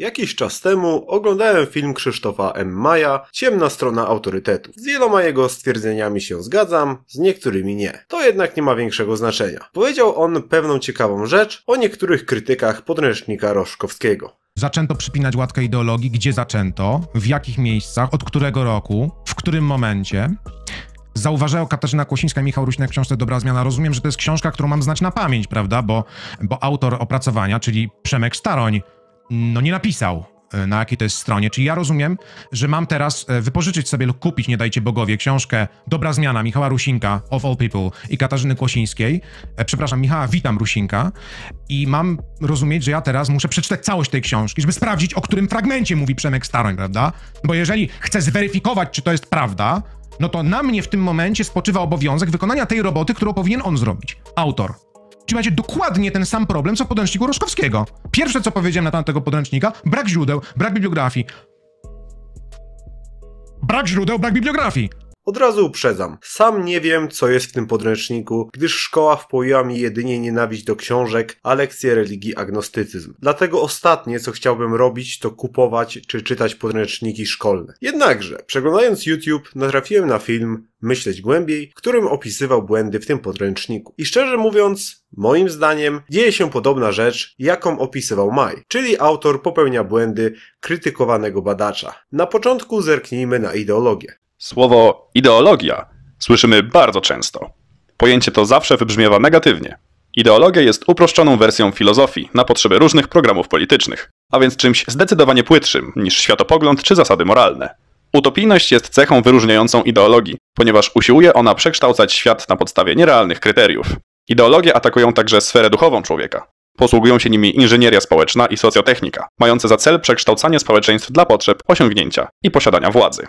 Jakiś czas temu oglądałem film Krzysztofa M. Maja Ciemna strona autorytetu. Z wieloma jego stwierdzeniami się zgadzam, z niektórymi nie. To jednak nie ma większego znaczenia. Powiedział on pewną ciekawą rzecz o niektórych krytykach podręcznika Roszkowskiego. Zaczęto przypinać łatkę ideologii, gdzie zaczęto, w jakich miejscach, od którego roku, w którym momencie. Zauważają Katarzyna Kłosińska i Michał Ruśnek w książce Dobra Zmiana. Rozumiem, że to jest książka, którą mam znać na pamięć, prawda? Bo, bo autor opracowania, czyli Przemek Staroń, no nie napisał, e, na jakiej to jest stronie. Czyli ja rozumiem, że mam teraz e, wypożyczyć sobie lub kupić, nie dajcie bogowie, książkę Dobra Zmiana Michała Rusinka, of all people, i Katarzyny Kłosińskiej. E, przepraszam, Michała, witam Rusinka. I mam rozumieć, że ja teraz muszę przeczytać całość tej książki, żeby sprawdzić, o którym fragmencie mówi Przemek Staroń, prawda? Bo jeżeli chcę zweryfikować, czy to jest prawda, no to na mnie w tym momencie spoczywa obowiązek wykonania tej roboty, którą powinien on zrobić, autor macie dokładnie ten sam problem, co w podręczniku Roszkowskiego. Pierwsze, co powiedziałem na temat tego podręcznika, brak źródeł, brak bibliografii. Brak źródeł, brak bibliografii. Od razu uprzedzam. Sam nie wiem, co jest w tym podręczniku, gdyż szkoła wpoiła mi jedynie nienawiść do książek, a lekcje religii agnostycyzm. Dlatego ostatnie, co chciałbym robić, to kupować czy czytać podręczniki szkolne. Jednakże, przeglądając YouTube, natrafiłem na film Myśleć Głębiej, którym opisywał błędy w tym podręczniku. I szczerze mówiąc, moim zdaniem, dzieje się podobna rzecz, jaką opisywał Maj, czyli autor popełnia błędy krytykowanego badacza. Na początku zerknijmy na ideologię. Słowo ideologia słyszymy bardzo często. Pojęcie to zawsze wybrzmiewa negatywnie. Ideologia jest uproszczoną wersją filozofii na potrzeby różnych programów politycznych, a więc czymś zdecydowanie płytszym niż światopogląd czy zasady moralne. Utopijność jest cechą wyróżniającą ideologii, ponieważ usiłuje ona przekształcać świat na podstawie nierealnych kryteriów. Ideologie atakują także sferę duchową człowieka. Posługują się nimi inżynieria społeczna i socjotechnika, mające za cel przekształcanie społeczeństw dla potrzeb osiągnięcia i posiadania władzy.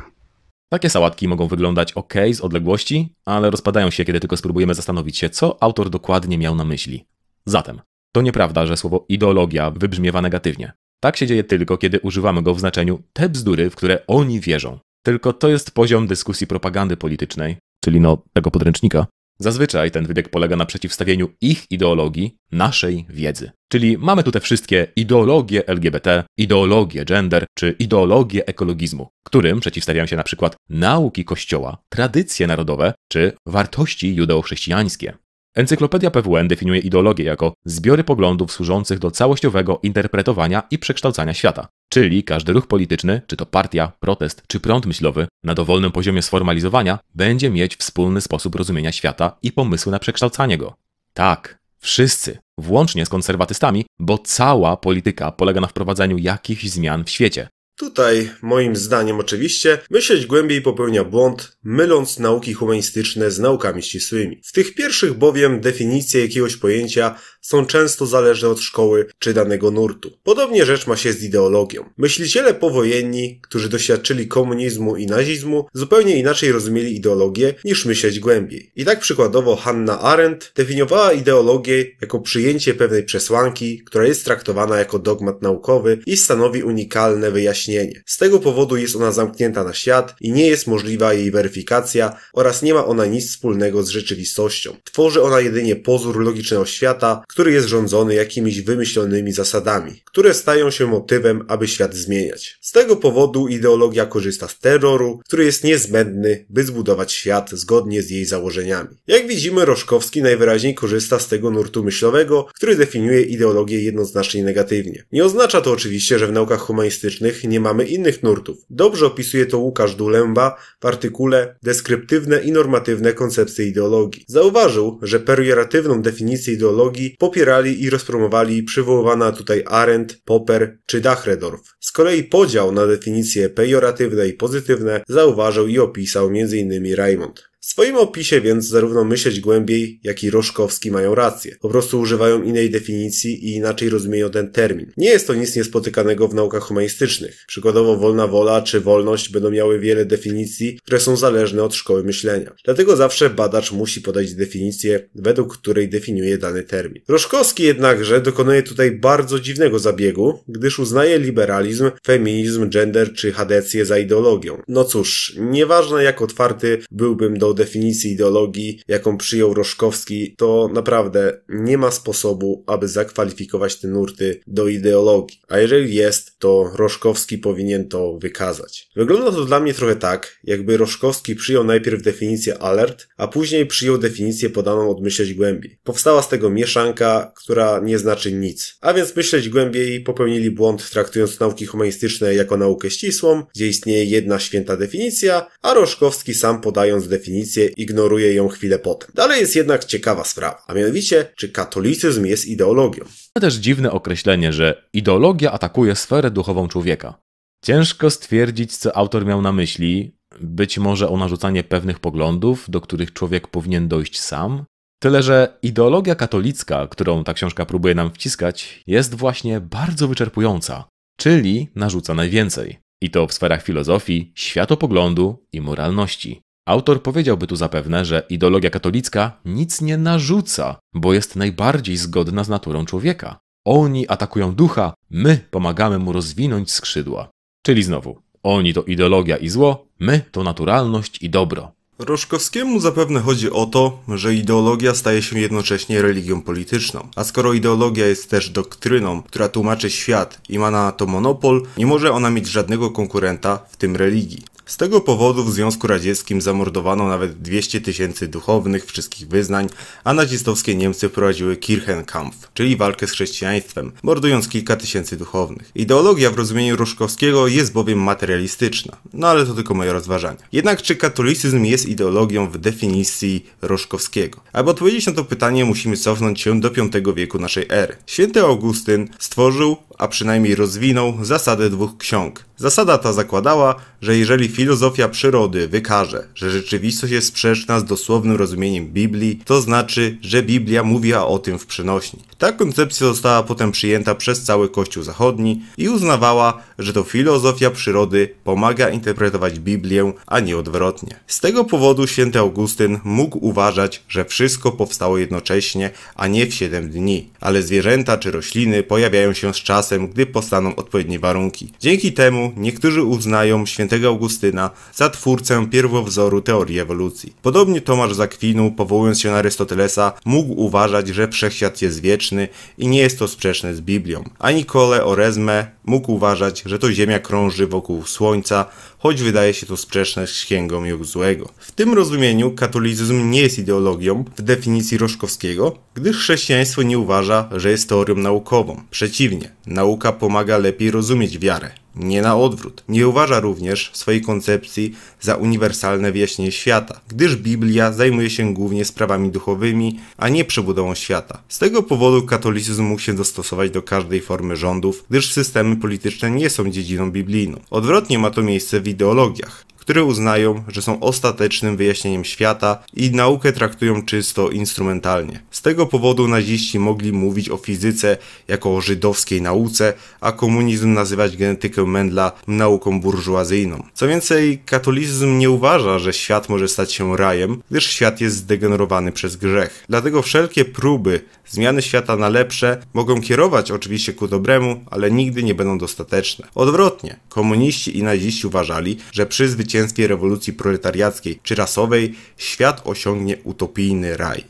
Takie sałatki mogą wyglądać ok z odległości, ale rozpadają się, kiedy tylko spróbujemy zastanowić się, co autor dokładnie miał na myśli. Zatem, to nieprawda, że słowo ideologia wybrzmiewa negatywnie. Tak się dzieje tylko, kiedy używamy go w znaczeniu te bzdury, w które oni wierzą. Tylko to jest poziom dyskusji propagandy politycznej, czyli no tego podręcznika, Zazwyczaj ten wybieg polega na przeciwstawieniu ich ideologii naszej wiedzy. Czyli mamy tu te wszystkie ideologie LGBT, ideologie gender czy ideologie ekologizmu, którym przeciwstawiają się na przykład nauki kościoła, tradycje narodowe czy wartości judeochrześcijańskie. Encyklopedia PWN definiuje ideologię jako zbiory poglądów służących do całościowego interpretowania i przekształcania świata. Czyli każdy ruch polityczny, czy to partia, protest, czy prąd myślowy, na dowolnym poziomie sformalizowania, będzie mieć wspólny sposób rozumienia świata i pomysły na przekształcanie go. Tak, wszyscy, włącznie z konserwatystami, bo cała polityka polega na wprowadzaniu jakichś zmian w świecie, Tutaj, moim zdaniem oczywiście, myśleć głębiej popełnia błąd, myląc nauki humanistyczne z naukami ścisłymi. W tych pierwszych bowiem definicje jakiegoś pojęcia są często zależne od szkoły czy danego nurtu. Podobnie rzecz ma się z ideologią. Myśliciele powojenni, którzy doświadczyli komunizmu i nazizmu, zupełnie inaczej rozumieli ideologię niż myśleć głębiej. I tak przykładowo Hanna Arendt definiowała ideologię jako przyjęcie pewnej przesłanki, która jest traktowana jako dogmat naukowy i stanowi unikalne wyjaśnienie. Z tego powodu jest ona zamknięta na świat i nie jest możliwa jej weryfikacja oraz nie ma ona nic wspólnego z rzeczywistością. Tworzy ona jedynie pozór logicznego świata, który jest rządzony jakimiś wymyślonymi zasadami, które stają się motywem, aby świat zmieniać. Z tego powodu ideologia korzysta z terroru, który jest niezbędny, by zbudować świat zgodnie z jej założeniami. Jak widzimy, Roszkowski najwyraźniej korzysta z tego nurtu myślowego, który definiuje ideologię jednoznacznie negatywnie. Nie oznacza to oczywiście, że w naukach humanistycznych nie mamy innych nurtów. Dobrze opisuje to Łukasz Dulemba w artykule Deskryptywne i normatywne koncepcje ideologii. Zauważył, że perioratywną definicję ideologii popierali i rozpromowali przywoływana tutaj Arendt, Popper czy Dachredorf. Z kolei podział na definicje pejoratywne i pozytywne zauważył i opisał m.in. Raymond. W swoim opisie więc zarówno myśleć głębiej, jak i Roszkowski mają rację. Po prostu używają innej definicji i inaczej rozumieją ten termin. Nie jest to nic niespotykanego w naukach humanistycznych. Przykładowo wolna wola czy wolność będą miały wiele definicji, które są zależne od szkoły myślenia. Dlatego zawsze badacz musi podać definicję, według której definiuje dany termin. Roszkowski jednakże dokonuje tutaj bardzo dziwnego zabiegu, gdyż uznaje liberalizm, feminizm, gender czy hadecję za ideologią. No cóż, nieważne jak otwarty byłbym do definicji ideologii, jaką przyjął Roszkowski, to naprawdę nie ma sposobu, aby zakwalifikować te nurty do ideologii. A jeżeli jest, to Roszkowski powinien to wykazać. Wygląda to dla mnie trochę tak, jakby Roszkowski przyjął najpierw definicję alert, a później przyjął definicję podaną od myśleć głębiej. Powstała z tego mieszanka, która nie znaczy nic. A więc myśleć głębiej popełnili błąd traktując nauki humanistyczne jako naukę ścisłą, gdzie istnieje jedna święta definicja, a Roszkowski sam podając definicję definicję, ignoruje ją chwilę potem. Dalej no jest jednak ciekawa sprawa, a mianowicie, czy katolicyzm jest ideologią. To też dziwne określenie, że ideologia atakuje sferę duchową człowieka. Ciężko stwierdzić, co autor miał na myśli. Być może o narzucanie pewnych poglądów, do których człowiek powinien dojść sam? Tyle, że ideologia katolicka, którą ta książka próbuje nam wciskać, jest właśnie bardzo wyczerpująca, czyli narzuca najwięcej. I to w sferach filozofii, światopoglądu i moralności. Autor powiedziałby tu zapewne, że ideologia katolicka nic nie narzuca, bo jest najbardziej zgodna z naturą człowieka. Oni atakują ducha, my pomagamy mu rozwinąć skrzydła. Czyli znowu, oni to ideologia i zło, my to naturalność i dobro. Roszkowskiemu zapewne chodzi o to, że ideologia staje się jednocześnie religią polityczną. A skoro ideologia jest też doktryną, która tłumaczy świat i ma na to monopol, nie może ona mieć żadnego konkurenta, w tym religii. Z tego powodu w Związku Radzieckim zamordowano nawet 200 tysięcy duchownych wszystkich wyznań, a nazistowskie Niemcy prowadziły Kirchenkampf, czyli walkę z chrześcijaństwem, mordując kilka tysięcy duchownych. Ideologia w rozumieniu Ruszkowskiego jest bowiem materialistyczna, no ale to tylko moje rozważania. Jednak czy katolicyzm jest ideologią w definicji Ruszkowskiego? Aby odpowiedzieć na to pytanie musimy cofnąć się do V wieku naszej ery. Święty Augustyn stworzył a przynajmniej rozwinął zasadę dwóch ksiąg. Zasada ta zakładała, że jeżeli filozofia przyrody wykaże, że rzeczywistość jest sprzeczna z dosłownym rozumieniem Biblii, to znaczy, że Biblia mówiła o tym w przynośni. Ta koncepcja została potem przyjęta przez cały Kościół Zachodni i uznawała, że to filozofia przyrody pomaga interpretować Biblię, a nie odwrotnie. Z tego powodu święty Augustyn mógł uważać, że wszystko powstało jednocześnie, a nie w 7 dni, ale zwierzęta czy rośliny pojawiają się z czasem, gdy powstaną odpowiednie warunki. Dzięki temu niektórzy uznają świętego Augustyna za twórcę pierwowzoru teorii ewolucji. Podobnie Tomasz Zakwinu, powołując się na Arystotelesa, mógł uważać, że wszechświat jest wieczny, i nie jest to sprzeczne z Biblią. A Nicole Orezme mógł uważać, że to Ziemia krąży wokół Słońca, choć wydaje się to sprzeczne z księgą złego. W tym rozumieniu katolicyzm nie jest ideologią w definicji Roszkowskiego, gdyż chrześcijaństwo nie uważa, że jest teorią naukową. Przeciwnie, nauka pomaga lepiej rozumieć wiarę nie na odwrót. Nie uważa również swojej koncepcji za uniwersalne wyjaśnienie świata, gdyż Biblia zajmuje się głównie sprawami duchowymi, a nie przebudową świata. Z tego powodu katolicyzm mógł się dostosować do każdej formy rządów, gdyż systemy polityczne nie są dziedziną biblijną. Odwrotnie ma to miejsce w ideologiach które uznają, że są ostatecznym wyjaśnieniem świata i naukę traktują czysto instrumentalnie. Z tego powodu naziści mogli mówić o fizyce jako o żydowskiej nauce, a komunizm nazywać genetykę Mendla nauką burżuazyjną. Co więcej, katolicyzm nie uważa, że świat może stać się rajem, gdyż świat jest zdegenerowany przez grzech. Dlatego wszelkie próby zmiany świata na lepsze mogą kierować oczywiście ku dobremu, ale nigdy nie będą dostateczne. Odwrotnie, komuniści i naziści uważali, że przyzwyczajenie zwycięskiej rewolucji proletariackiej czy rasowej świat osiągnie utopijny raj.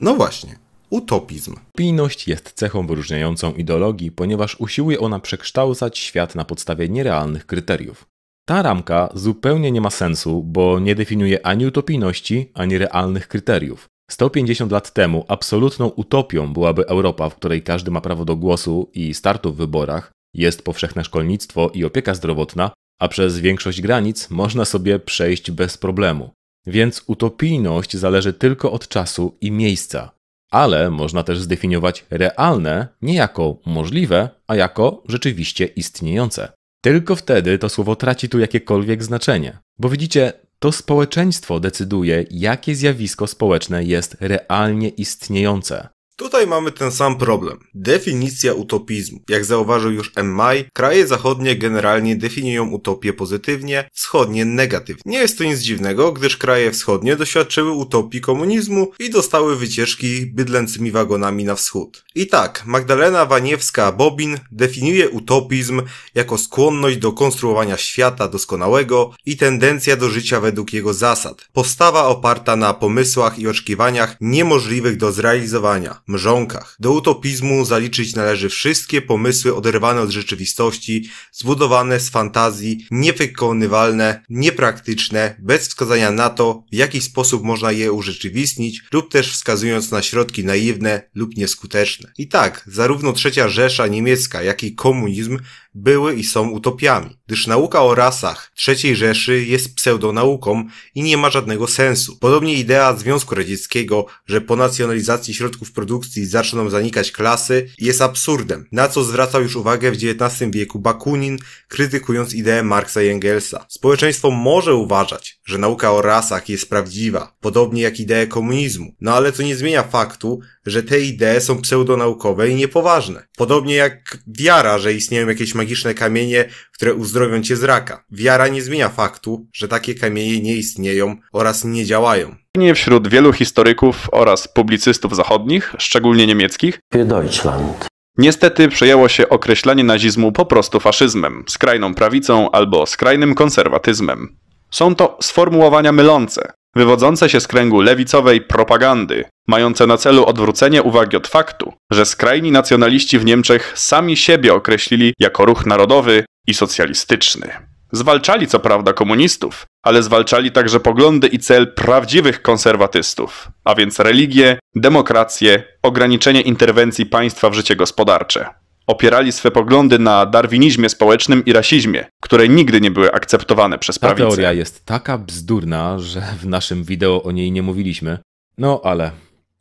No właśnie, utopizm. Utopijność jest cechą wyróżniającą ideologii, ponieważ usiłuje ona przekształcać świat na podstawie nierealnych kryteriów. Ta ramka zupełnie nie ma sensu, bo nie definiuje ani utopijności, ani realnych kryteriów. 150 lat temu absolutną utopią byłaby Europa, w której każdy ma prawo do głosu i startu w wyborach, jest powszechne szkolnictwo i opieka zdrowotna, a przez większość granic można sobie przejść bez problemu. Więc utopijność zależy tylko od czasu i miejsca. Ale można też zdefiniować realne nie jako możliwe, a jako rzeczywiście istniejące. Tylko wtedy to słowo traci tu jakiekolwiek znaczenie. Bo widzicie, to społeczeństwo decyduje, jakie zjawisko społeczne jest realnie istniejące. Tutaj mamy ten sam problem. Definicja utopizmu. Jak zauważył już M. Maj, kraje zachodnie generalnie definiują utopię pozytywnie, wschodnie negatywnie. Nie jest to nic dziwnego, gdyż kraje wschodnie doświadczyły utopii komunizmu i dostały wycieczki bydlęcymi wagonami na wschód. I tak, Magdalena Waniewska-Bobin definiuje utopizm jako skłonność do konstruowania świata doskonałego i tendencja do życia według jego zasad. Postawa oparta na pomysłach i oczekiwaniach niemożliwych do zrealizowania mrzonkach. Do utopizmu zaliczyć należy wszystkie pomysły oderwane od rzeczywistości, zbudowane z fantazji, niewykonywalne, niepraktyczne, bez wskazania na to, w jaki sposób można je urzeczywistnić lub też wskazując na środki naiwne lub nieskuteczne. I tak, zarówno trzecia Rzesza niemiecka, jak i komunizm były i są utopiami, gdyż nauka o rasach III Rzeszy jest pseudonauką i nie ma żadnego sensu. Podobnie idea Związku Radzieckiego, że po nacjonalizacji środków produkcji zaczną zanikać klasy, jest absurdem, na co zwracał już uwagę w XIX wieku Bakunin, krytykując ideę Marksa i Engelsa. Społeczeństwo może uważać, że nauka o rasach jest prawdziwa, podobnie jak idee komunizmu, no ale to nie zmienia faktu, że te idee są pseudonaukowe i niepoważne. Podobnie jak wiara, że istnieją jakieś magiczne kamienie, które uzdrowią cię z raka. Wiara nie zmienia faktu, że takie kamienie nie istnieją oraz nie działają. Wśród wielu historyków oraz publicystów zachodnich, szczególnie niemieckich, Deutschland. Niestety przejęło się określanie nazizmu po prostu faszyzmem, skrajną prawicą albo skrajnym konserwatyzmem. Są to sformułowania mylące, wywodzące się z kręgu lewicowej propagandy, mające na celu odwrócenie uwagi od faktu, że skrajni nacjonaliści w Niemczech sami siebie określili jako ruch narodowy i socjalistyczny. Zwalczali co prawda komunistów, ale zwalczali także poglądy i cel prawdziwych konserwatystów, a więc religię, demokrację, ograniczenie interwencji państwa w życie gospodarcze opierali swe poglądy na darwinizmie społecznym i rasizmie, które nigdy nie były akceptowane przez Ta prawicę. Ta teoria jest taka bzdurna, że w naszym wideo o niej nie mówiliśmy. No ale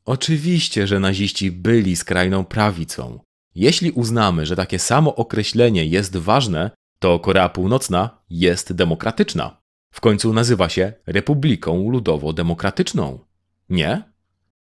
oczywiście, że naziści byli skrajną prawicą. Jeśli uznamy, że takie samo określenie jest ważne, to Korea Północna jest demokratyczna. W końcu nazywa się Republiką Ludowo-Demokratyczną. Nie?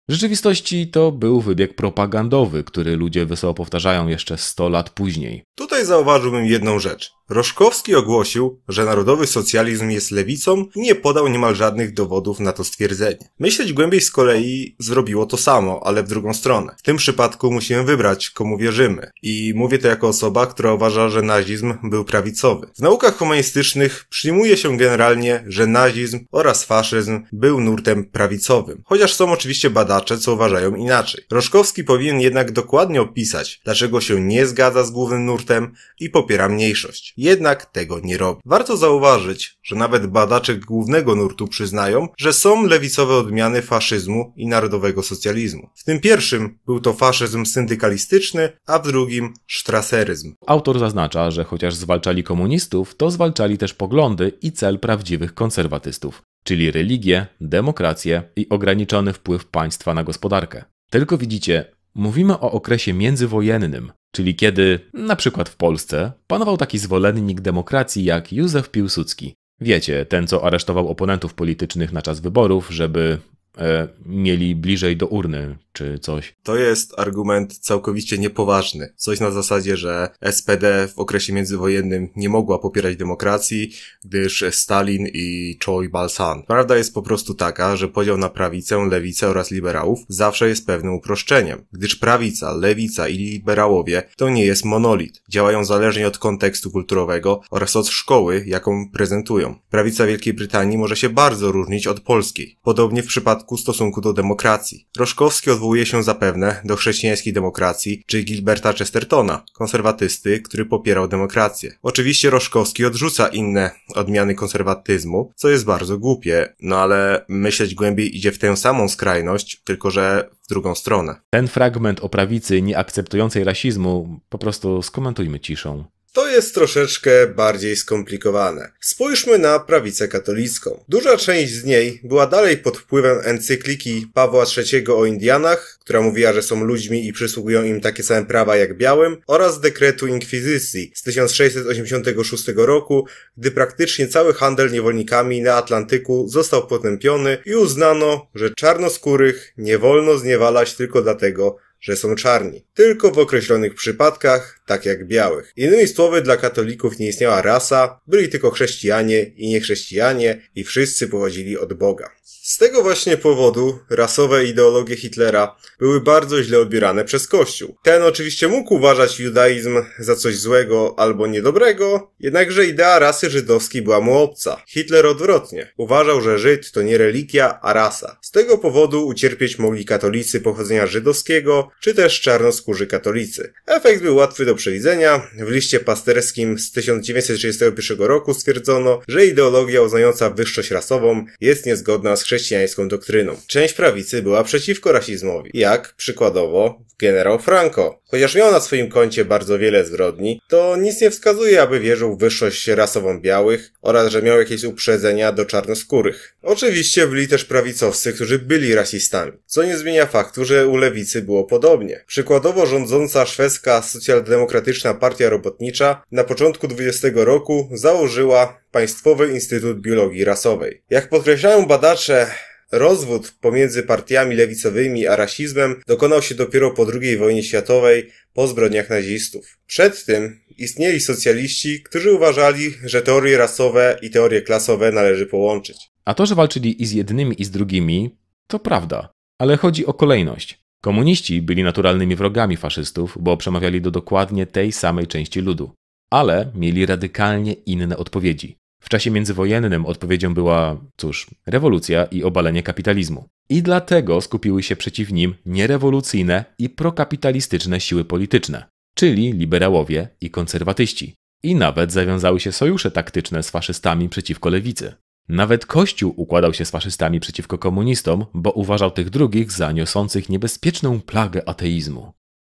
W rzeczywistości to był wybieg propagandowy, który ludzie wesoło powtarzają jeszcze 100 lat później. Tutaj zauważyłbym jedną rzecz. Roszkowski ogłosił, że narodowy socjalizm jest lewicą i nie podał niemal żadnych dowodów na to stwierdzenie. Myśleć głębiej z kolei zrobiło to samo, ale w drugą stronę. W tym przypadku musimy wybrać, komu wierzymy. I mówię to jako osoba, która uważa, że nazizm był prawicowy. W naukach humanistycznych przyjmuje się generalnie, że nazizm oraz faszyzm był nurtem prawicowym. Chociaż są oczywiście badania, słuchacze, co uważają inaczej. Roszkowski powinien jednak dokładnie opisać, dlaczego się nie zgadza z głównym nurtem i popiera mniejszość. Jednak tego nie robi. Warto zauważyć, że nawet badacze głównego nurtu przyznają, że są lewicowe odmiany faszyzmu i narodowego socjalizmu. W tym pierwszym był to faszyzm syndykalistyczny, a w drugim sztraseryzm. Autor zaznacza, że chociaż zwalczali komunistów, to zwalczali też poglądy i cel prawdziwych konserwatystów czyli religię, demokrację i ograniczony wpływ państwa na gospodarkę. Tylko widzicie, mówimy o okresie międzywojennym, czyli kiedy, na przykład w Polsce, panował taki zwolennik demokracji jak Józef Piłsudski. Wiecie, ten co aresztował oponentów politycznych na czas wyborów, żeby e, mieli bliżej do urny, czy coś. To jest argument całkowicie niepoważny. Coś na zasadzie, że SPD w okresie międzywojennym nie mogła popierać demokracji, gdyż Stalin i Choi Balsan. Prawda jest po prostu taka, że podział na prawicę, lewicę oraz liberałów zawsze jest pewnym uproszczeniem, gdyż prawica, lewica i liberałowie to nie jest monolit. Działają zależnie od kontekstu kulturowego oraz od szkoły, jaką prezentują. Prawica Wielkiej Brytanii może się bardzo różnić od polskiej. Podobnie w przypadku stosunku do demokracji. Roszkowski odwołał odwołuje się zapewne do chrześcijańskiej demokracji czy Gilberta Chestertona, konserwatysty, który popierał demokrację. Oczywiście Roszkowski odrzuca inne odmiany konserwatyzmu, co jest bardzo głupie, no ale myśleć głębiej idzie w tę samą skrajność, tylko że w drugą stronę. Ten fragment o prawicy nieakceptującej rasizmu po prostu skomentujmy ciszą to jest troszeczkę bardziej skomplikowane. Spójrzmy na prawicę katolicką. Duża część z niej była dalej pod wpływem encykliki Pawła III o Indianach, która mówiła, że są ludźmi i przysługują im takie same prawa jak białym, oraz dekretu inkwizycji z 1686 roku, gdy praktycznie cały handel niewolnikami na Atlantyku został potępiony i uznano, że czarnoskórych nie wolno zniewalać tylko dlatego, że są czarni tylko w określonych przypadkach, tak jak białych. Innymi słowy, dla katolików nie istniała rasa, byli tylko chrześcijanie i niechrześcijanie i wszyscy pochodzili od Boga. Z tego właśnie powodu rasowe ideologie Hitlera były bardzo źle odbierane przez Kościół. Ten oczywiście mógł uważać judaizm za coś złego albo niedobrego, jednakże idea rasy żydowskiej była mu obca. Hitler odwrotnie. Uważał, że Żyd to nie religia, a rasa. Z tego powodu ucierpieć mogli katolicy pochodzenia żydowskiego, czy też czarnoskórzy skórzy katolicy. Efekt był łatwy do przewidzenia. W liście pasterskim z 1931 roku stwierdzono, że ideologia uznająca wyższość rasową jest niezgodna z chrześcijańską doktryną. Część prawicy była przeciwko rasizmowi, jak przykładowo generał Franco. Chociaż miał na swoim koncie bardzo wiele zbrodni, to nic nie wskazuje, aby wierzył w wyższość rasową białych oraz, że miał jakieś uprzedzenia do czarnoskórych. Oczywiście byli też prawicowcy, którzy byli rasistami, co nie zmienia faktu, że u lewicy było podobnie. Przykładowo rządząca szwedzka socjaldemokratyczna partia robotnicza na początku XX roku założyła Państwowy Instytut Biologii Rasowej. Jak podkreślają badacze, Rozwód pomiędzy partiami lewicowymi a rasizmem dokonał się dopiero po II wojnie światowej, po zbrodniach nazistów. Przed tym istnieli socjaliści, którzy uważali, że teorie rasowe i teorie klasowe należy połączyć. A to, że walczyli i z jednymi, i z drugimi, to prawda. Ale chodzi o kolejność. Komuniści byli naturalnymi wrogami faszystów, bo przemawiali do dokładnie tej samej części ludu, ale mieli radykalnie inne odpowiedzi. W czasie międzywojennym odpowiedzią była, cóż, rewolucja i obalenie kapitalizmu. I dlatego skupiły się przeciw nim nierewolucyjne i prokapitalistyczne siły polityczne, czyli liberałowie i konserwatyści. I nawet zawiązały się sojusze taktyczne z faszystami przeciwko lewicy. Nawet Kościół układał się z faszystami przeciwko komunistom, bo uważał tych drugich za niosących niebezpieczną plagę ateizmu.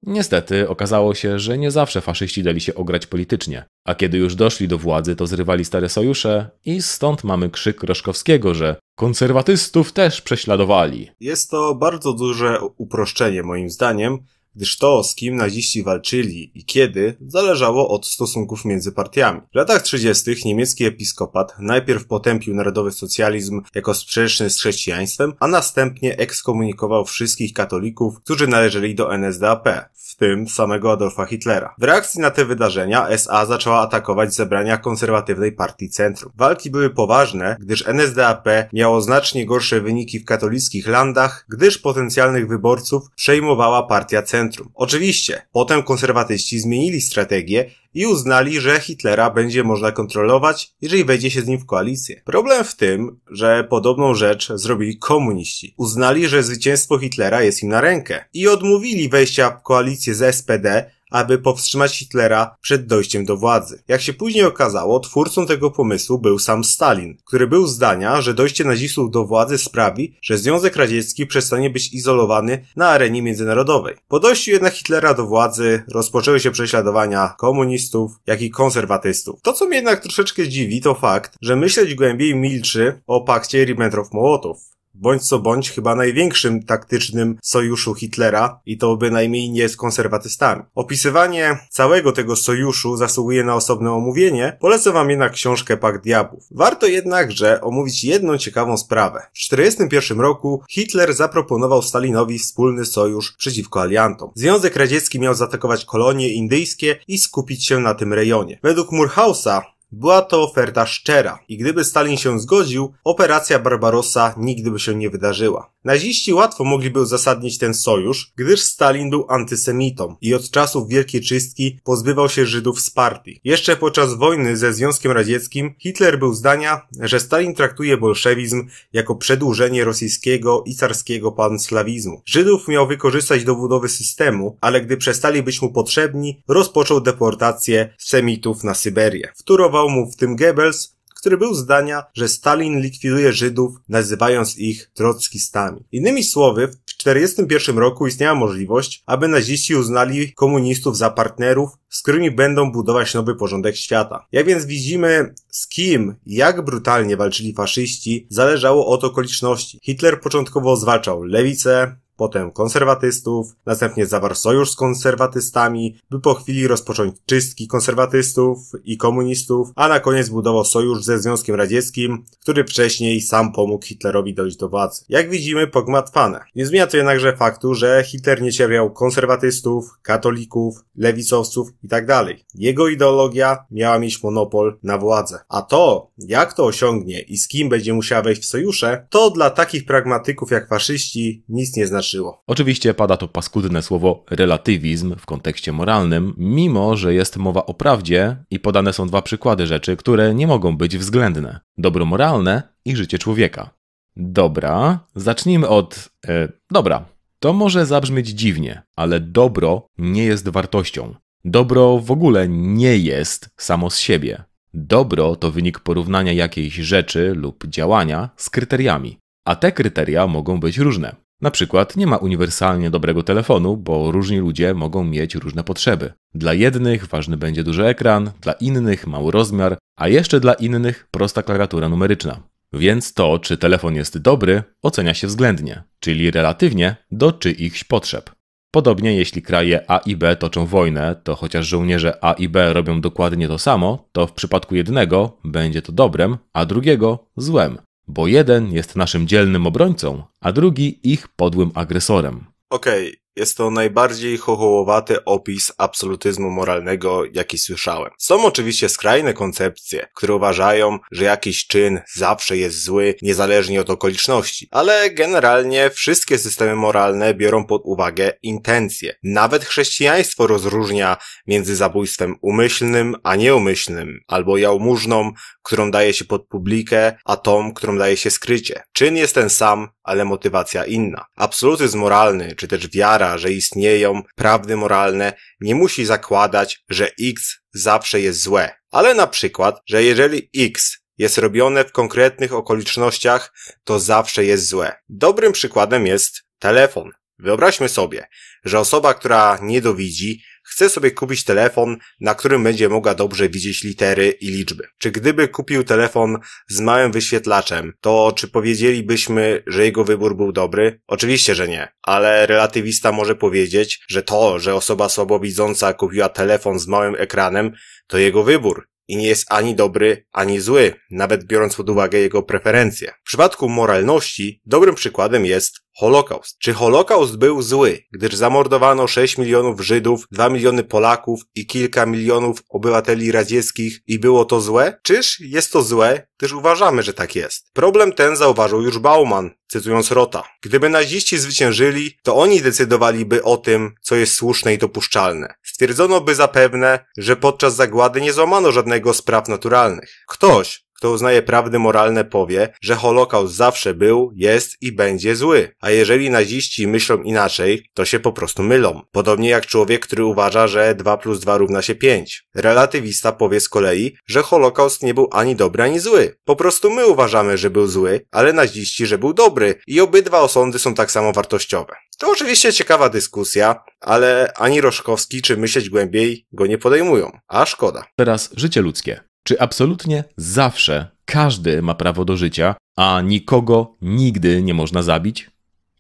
Niestety okazało się, że nie zawsze faszyści dali się ograć politycznie, a kiedy już doszli do władzy, to zrywali stare sojusze i stąd mamy krzyk Roszkowskiego, że konserwatystów też prześladowali. Jest to bardzo duże uproszczenie moim zdaniem, gdyż to, z kim naziści walczyli i kiedy, zależało od stosunków między partiami. W latach 30. niemiecki episkopat najpierw potępił narodowy socjalizm jako sprzeczny z chrześcijaństwem, a następnie ekskomunikował wszystkich katolików, którzy należeli do NSDAP, w tym samego Adolfa Hitlera. W reakcji na te wydarzenia SA zaczęła atakować zebrania konserwatywnej partii Centrum. Walki były poważne, gdyż NSDAP miało znacznie gorsze wyniki w katolickich landach, gdyż potencjalnych wyborców przejmowała partia Centrum centrum. Oczywiście, potem konserwatyści zmienili strategię i uznali, że Hitlera będzie można kontrolować, jeżeli wejdzie się z nim w koalicję. Problem w tym, że podobną rzecz zrobili komuniści. Uznali, że zwycięstwo Hitlera jest im na rękę i odmówili wejścia w koalicję z SPD, aby powstrzymać Hitlera przed dojściem do władzy. Jak się później okazało, twórcą tego pomysłu był sam Stalin, który był zdania, że dojście nazistów do władzy sprawi, że Związek Radziecki przestanie być izolowany na arenie międzynarodowej. Po dojściu jednak Hitlera do władzy rozpoczęły się prześladowania komunistów, jak i konserwatystów. To, co mnie jednak troszeczkę dziwi, to fakt, że myśleć głębiej milczy o pakcie Ribbentrop-Mołotow bądź co bądź chyba największym taktycznym sojuszu Hitlera i to bynajmniej nie z konserwatystami. Opisywanie całego tego sojuszu zasługuje na osobne omówienie, polecę wam jednak książkę Pak Diabłów. Warto jednakże omówić jedną ciekawą sprawę. W 1941 roku Hitler zaproponował Stalinowi wspólny sojusz przeciwko aliantom. Związek Radziecki miał zaatakować kolonie indyjskie i skupić się na tym rejonie. Według Murhausa była to oferta szczera i gdyby Stalin się zgodził, operacja Barbarossa nigdy by się nie wydarzyła. Naziści łatwo mogliby uzasadnić ten sojusz, gdyż Stalin był antysemitą i od czasów Wielkiej Czystki pozbywał się Żydów z partii. Jeszcze podczas wojny ze Związkiem Radzieckim Hitler był zdania, że Stalin traktuje bolszewizm jako przedłużenie rosyjskiego i carskiego panslawizmu. Żydów miał wykorzystać do budowy systemu, ale gdy przestali być mu potrzebni, rozpoczął deportację Semitów na Syberię. Wtórował Zaproponował mu w tym Goebbels, który był zdania, że Stalin likwiduje Żydów, nazywając ich trockistami. Innymi słowy, w 1941 roku istniała możliwość, aby naziści uznali komunistów za partnerów, z którymi będą budować nowy porządek świata. Jak więc widzimy, z kim i jak brutalnie walczyli faszyści, zależało od okoliczności. Hitler początkowo zwalczał lewicę, potem konserwatystów, następnie zawarł sojusz z konserwatystami, by po chwili rozpocząć czystki konserwatystów i komunistów, a na koniec budował sojusz ze Związkiem Radzieckim, który wcześniej sam pomógł Hitlerowi dojść do władzy. Jak widzimy, pogmatwane. Nie zmienia to jednakże faktu, że Hitler nie cierpiał konserwatystów, katolików, lewicowców itd. Tak Jego ideologia miała mieć monopol na władzę. A to, jak to osiągnie i z kim będzie musiała wejść w sojusze, to dla takich pragmatyków jak faszyści nic nie znaczy Oczywiście pada to paskudne słowo relatywizm w kontekście moralnym, mimo że jest mowa o prawdzie i podane są dwa przykłady rzeczy, które nie mogą być względne: dobro moralne i życie człowieka. Dobra, zacznijmy od. E, dobra. To może zabrzmieć dziwnie, ale dobro nie jest wartością. Dobro w ogóle nie jest samo z siebie. Dobro to wynik porównania jakiejś rzeczy lub działania z kryteriami, a te kryteria mogą być różne. Na przykład nie ma uniwersalnie dobrego telefonu, bo różni ludzie mogą mieć różne potrzeby. Dla jednych ważny będzie duży ekran, dla innych mały rozmiar, a jeszcze dla innych prosta klawiatura numeryczna. Więc to, czy telefon jest dobry, ocenia się względnie, czyli relatywnie do czyichś potrzeb. Podobnie jeśli kraje A i B toczą wojnę, to chociaż żołnierze A i B robią dokładnie to samo, to w przypadku jednego będzie to dobrem, a drugiego złem bo jeden jest naszym dzielnym obrońcą, a drugi ich podłym agresorem. Okej, okay. Jest to najbardziej chochołowaty opis absolutyzmu moralnego, jaki słyszałem. Są oczywiście skrajne koncepcje, które uważają, że jakiś czyn zawsze jest zły, niezależnie od okoliczności, ale generalnie wszystkie systemy moralne biorą pod uwagę intencje. Nawet chrześcijaństwo rozróżnia między zabójstwem umyślnym a nieumyślnym, albo jałmużną, którą daje się pod publikę, a tą, którą daje się skrycie. Czyn jest ten sam, ale motywacja inna. Absolutyzm moralny, czy też wiara, że istnieją prawdy moralne, nie musi zakładać, że X zawsze jest złe. Ale na przykład, że jeżeli X jest robione w konkretnych okolicznościach, to zawsze jest złe. Dobrym przykładem jest telefon. Wyobraźmy sobie, że osoba, która niedowidzi, chce sobie kupić telefon, na którym będzie mogła dobrze widzieć litery i liczby. Czy gdyby kupił telefon z małym wyświetlaczem, to czy powiedzielibyśmy, że jego wybór był dobry? Oczywiście, że nie, ale relatywista może powiedzieć, że to, że osoba słabowidząca kupiła telefon z małym ekranem, to jego wybór i nie jest ani dobry, ani zły, nawet biorąc pod uwagę jego preferencje. W przypadku moralności dobrym przykładem jest Holokaust. Czy Holokaust był zły, gdyż zamordowano 6 milionów Żydów, 2 miliony Polaków i kilka milionów obywateli radzieckich i było to złe? Czyż jest to złe, gdyż uważamy, że tak jest? Problem ten zauważył już Bauman, cytując Rota. Gdyby naziści zwyciężyli, to oni decydowaliby o tym, co jest słuszne i dopuszczalne. Stwierdzono by zapewne, że podczas zagłady nie złamano żadnego z praw naturalnych. Ktoś, kto uznaje prawdy moralne powie, że Holokaust zawsze był, jest i będzie zły. A jeżeli naziści myślą inaczej, to się po prostu mylą. Podobnie jak człowiek, który uważa, że 2 plus 2 równa się 5. Relatywista powie z kolei, że Holokaust nie był ani dobry, ani zły. Po prostu my uważamy, że był zły, ale naziści, że był dobry i obydwa osądy są tak samo wartościowe. To oczywiście ciekawa dyskusja, ale ani Roszkowski czy myśleć głębiej go nie podejmują. A szkoda. Teraz życie ludzkie. Czy absolutnie zawsze każdy ma prawo do życia, a nikogo nigdy nie można zabić?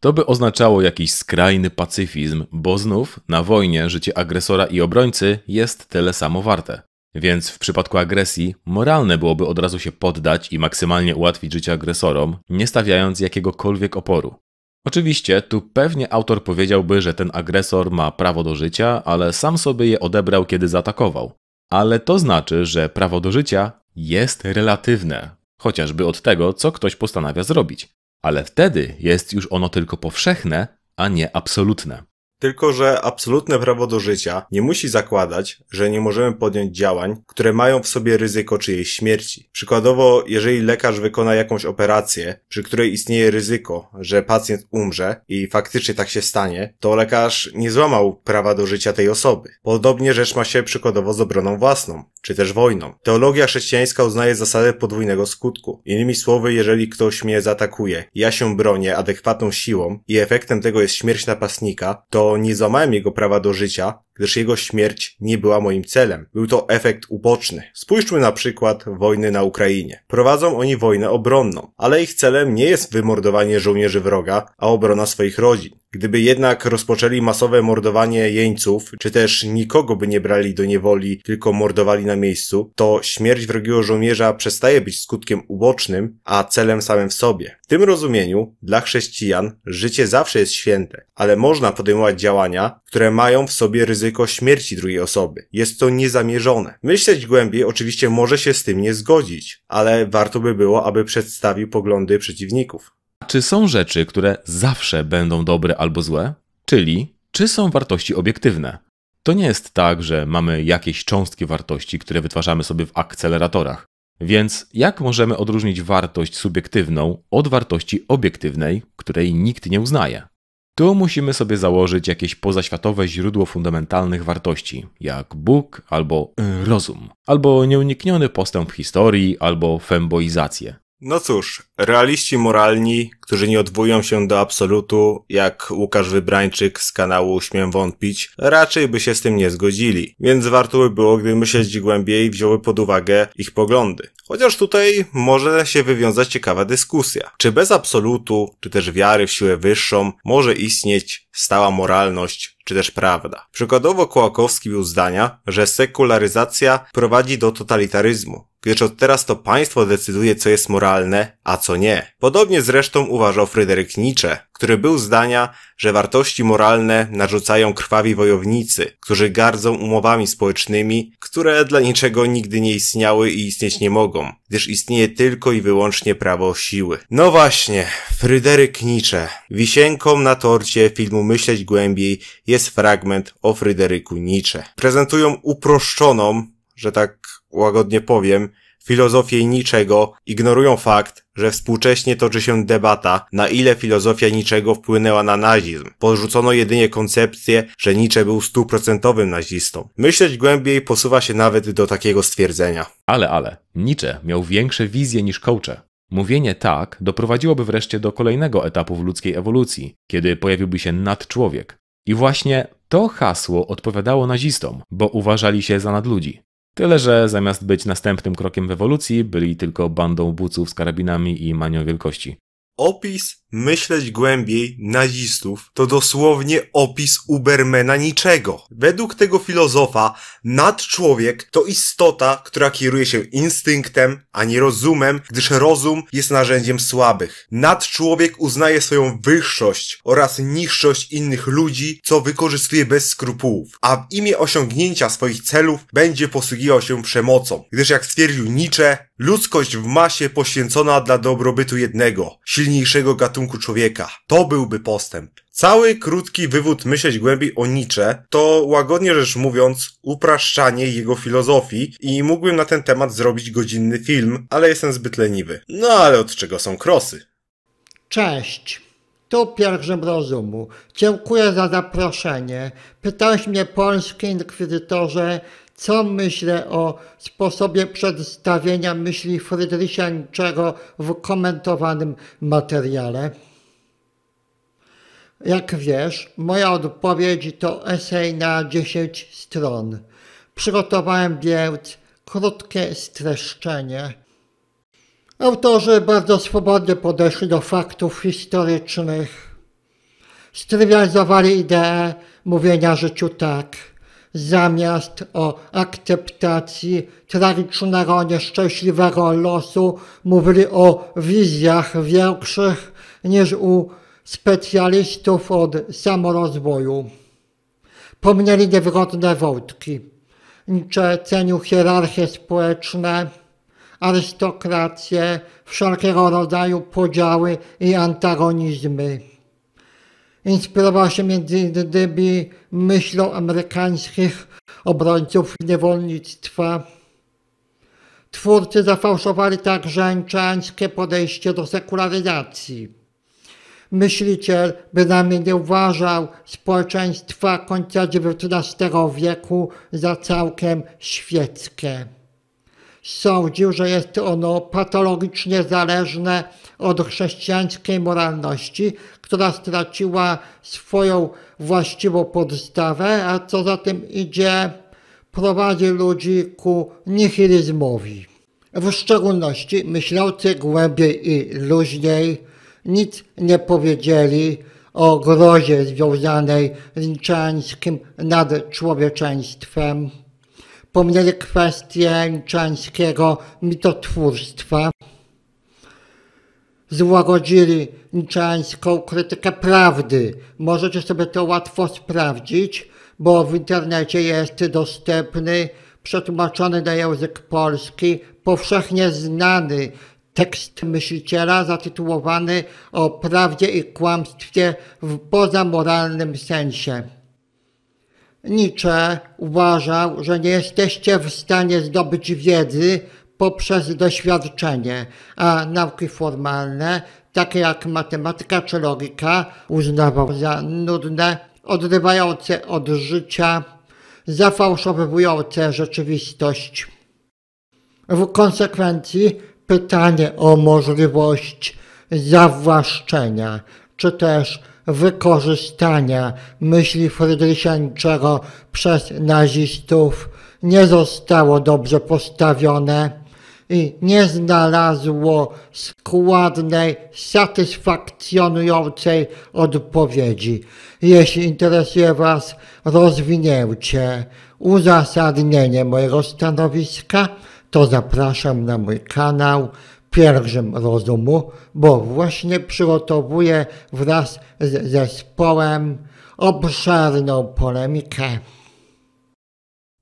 To by oznaczało jakiś skrajny pacyfizm, bo znów na wojnie życie agresora i obrońcy jest tyle samo warte. Więc w przypadku agresji moralne byłoby od razu się poddać i maksymalnie ułatwić życie agresorom, nie stawiając jakiegokolwiek oporu. Oczywiście, tu pewnie autor powiedziałby, że ten agresor ma prawo do życia, ale sam sobie je odebrał, kiedy zaatakował ale to znaczy, że prawo do życia jest relatywne, chociażby od tego, co ktoś postanawia zrobić. Ale wtedy jest już ono tylko powszechne, a nie absolutne. Tylko, że absolutne prawo do życia nie musi zakładać, że nie możemy podjąć działań, które mają w sobie ryzyko czyjejś śmierci. Przykładowo, jeżeli lekarz wykona jakąś operację, przy której istnieje ryzyko, że pacjent umrze i faktycznie tak się stanie, to lekarz nie złamał prawa do życia tej osoby. Podobnie rzecz ma się przykładowo z obroną własną, czy też wojną. Teologia chrześcijańska uznaje zasadę podwójnego skutku. Innymi słowy, jeżeli ktoś mnie zaatakuje, ja się bronię adekwatną siłą i efektem tego jest śmierć napastnika, to nie złamałem jego prawa do życia, gdyż jego śmierć nie była moim celem. Był to efekt uboczny. Spójrzmy na przykład wojny na Ukrainie. Prowadzą oni wojnę obronną, ale ich celem nie jest wymordowanie żołnierzy wroga, a obrona swoich rodzin. Gdyby jednak rozpoczęli masowe mordowanie jeńców, czy też nikogo by nie brali do niewoli, tylko mordowali na miejscu, to śmierć wrogiego żołnierza przestaje być skutkiem ubocznym, a celem samym w sobie. W tym rozumieniu, dla chrześcijan, życie zawsze jest święte, ale można podejmować działania, które mają w sobie ryzyko śmierci drugiej osoby. Jest to niezamierzone. Myśleć głębiej oczywiście może się z tym nie zgodzić, ale warto by było, aby przedstawił poglądy przeciwników. Czy są rzeczy, które zawsze będą dobre albo złe? Czyli, czy są wartości obiektywne? To nie jest tak, że mamy jakieś cząstki wartości, które wytwarzamy sobie w akceleratorach. Więc jak możemy odróżnić wartość subiektywną od wartości obiektywnej, której nikt nie uznaje? Tu musimy sobie założyć jakieś pozaświatowe źródło fundamentalnych wartości, jak Bóg albo y, rozum, albo nieunikniony postęp historii, albo femboizację. No cóż, realiści moralni, którzy nie odwołują się do absolutu, jak Łukasz Wybrańczyk z kanału Śmiem Wątpić, raczej by się z tym nie zgodzili, więc warto by było, gdyby myśleć głębiej wzięły pod uwagę ich poglądy. Chociaż tutaj może się wywiązać ciekawa dyskusja. Czy bez absolutu, czy też wiary w siłę wyższą może istnieć stała moralność, czy też prawda? Przykładowo Kołakowski był zdania, że sekularyzacja prowadzi do totalitaryzmu, gdyż od teraz to państwo decyduje, co jest moralne, a co nie. Podobnie zresztą uważał Fryderyk Nietzsche, który był zdania, że wartości moralne narzucają krwawi wojownicy, którzy gardzą umowami społecznymi, które dla niczego nigdy nie istniały i istnieć nie mogą, gdyż istnieje tylko i wyłącznie prawo siły. No właśnie, Fryderyk Nietzsche. Wisienką na torcie filmu Myśleć Głębiej jest fragment o Fryderyku Nietzsche. Prezentują uproszczoną, że tak łagodnie powiem, filozofie niczego ignorują fakt, że współcześnie toczy się debata, na ile filozofia niczego wpłynęła na nazizm. Porzucono jedynie koncepcję, że Nietzsche był stuprocentowym nazistą. Myśleć głębiej posuwa się nawet do takiego stwierdzenia. Ale, ale, Nietzsche miał większe wizje niż Coache. Mówienie tak doprowadziłoby wreszcie do kolejnego etapu w ludzkiej ewolucji, kiedy pojawiłby się nadczłowiek. I właśnie to hasło odpowiadało nazistom, bo uważali się za nadludzi. Tyle, że zamiast być następnym krokiem w ewolucji, byli tylko bandą buców z karabinami i manią wielkości. Opis myśleć głębiej nazistów to dosłownie opis Ubermana niczego. Według tego filozofa nadczłowiek to istota, która kieruje się instynktem, a nie rozumem, gdyż rozum jest narzędziem słabych. Nadczłowiek uznaje swoją wyższość oraz niższość innych ludzi, co wykorzystuje bez skrupułów, a w imię osiągnięcia swoich celów będzie posługiwał się przemocą, gdyż jak stwierdził Nietzsche, ludzkość w masie poświęcona dla dobrobytu jednego, silniejszego gatunku gatunku człowieka. To byłby postęp. Cały krótki wywód myśleć głębiej o Nietzsche to łagodnie rzecz mówiąc upraszczanie jego filozofii i mógłbym na ten temat zrobić godzinny film, ale jestem zbyt leniwy. No ale od czego są krosy? Cześć. Tu pielgrzym rozumu. Dziękuję za zaproszenie. Pytałeś mnie, polski inkwizytorze, co myślę o sposobie przedstawienia myśli Frydrysia w komentowanym materiale. Jak wiesz, moja odpowiedź to esej na 10 stron. Przygotowałem więc krótkie streszczenie. Autorzy bardzo swobodnie podeszli do faktów historycznych. Strywializowali ideę mówienia życiu tak – zamiast o akceptacji tragicznego, nieszczęśliwego losu, mówili o wizjach większych niż u specjalistów od samorozwoju. Pomnieli niewygodne wątki. Nietzsche cenił hierarchie społeczne, arystokrację, wszelkiego rodzaju podziały i antagonizmy. Inspirował się między innymi myślą amerykańskich obrońców niewolnictwa. Twórcy zafałszowali także ańczańskie podejście do sekularyzacji. Myśliciel bynajmniej nie uważał społeczeństwa końca XIX wieku za całkiem świeckie sądził, że jest ono patologicznie zależne od chrześcijańskiej moralności, która straciła swoją właściwą podstawę, a co za tym idzie, prowadzi ludzi ku nihilizmowi. W szczególności myślący głębiej i luźniej nic nie powiedzieli o grozie związanej z niczańskim nadczłowieczeństwem pominęli kwestię niczańskiego mitotwórstwa. Złagodzili niczańską krytykę prawdy. Możecie sobie to łatwo sprawdzić, bo w internecie jest dostępny, przetłumaczony na język polski, powszechnie znany tekst myśliciela zatytułowany o prawdzie i kłamstwie w pozamoralnym sensie. Nietzsche uważał, że nie jesteście w stanie zdobyć wiedzy poprzez doświadczenie, a nauki formalne, takie jak matematyka czy logika, uznawał za nudne, odrywające od życia, zafałszowujące rzeczywistość. W konsekwencji pytanie o możliwość zawłaszczenia, czy też wykorzystania myśli Frydrysia przez nazistów nie zostało dobrze postawione i nie znalazło składnej, satysfakcjonującej odpowiedzi. Jeśli interesuje Was rozwinięcie, uzasadnienie mojego stanowiska, to zapraszam na mój kanał pielgrzym rozumu, bo właśnie przygotowuje wraz z zespołem obszerną polemikę.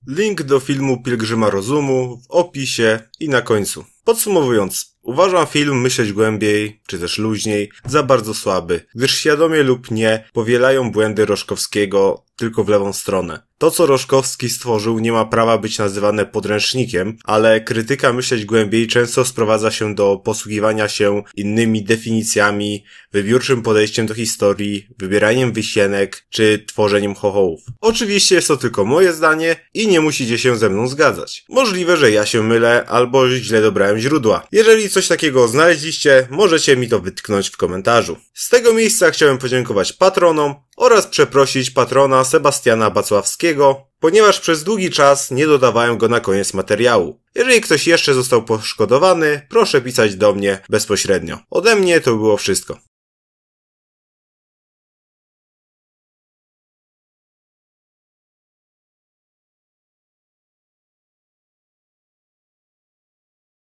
Link do filmu Pielgrzyma Rozumu w opisie i na końcu. Podsumowując, Uważam film Myśleć Głębiej, czy też Luźniej, za bardzo słaby, gdyż świadomie lub nie powielają błędy Roszkowskiego tylko w lewą stronę. To, co Roszkowski stworzył, nie ma prawa być nazywane podręcznikiem, ale krytyka myśleć głębiej często sprowadza się do posługiwania się innymi definicjami, wybiórczym podejściem do historii, wybieraniem wysienek czy tworzeniem chochołów. Oczywiście jest to tylko moje zdanie i nie musicie się ze mną zgadzać. Możliwe, że ja się mylę albo źle dobrałem źródła. Jeżeli coś takiego znaleźliście, możecie mi to wytknąć w komentarzu. Z tego miejsca chciałem podziękować patronom oraz przeprosić patrona Sebastiana Bacławskiego, ponieważ przez długi czas nie dodawałem go na koniec materiału. Jeżeli ktoś jeszcze został poszkodowany, proszę pisać do mnie bezpośrednio. Ode mnie to było wszystko.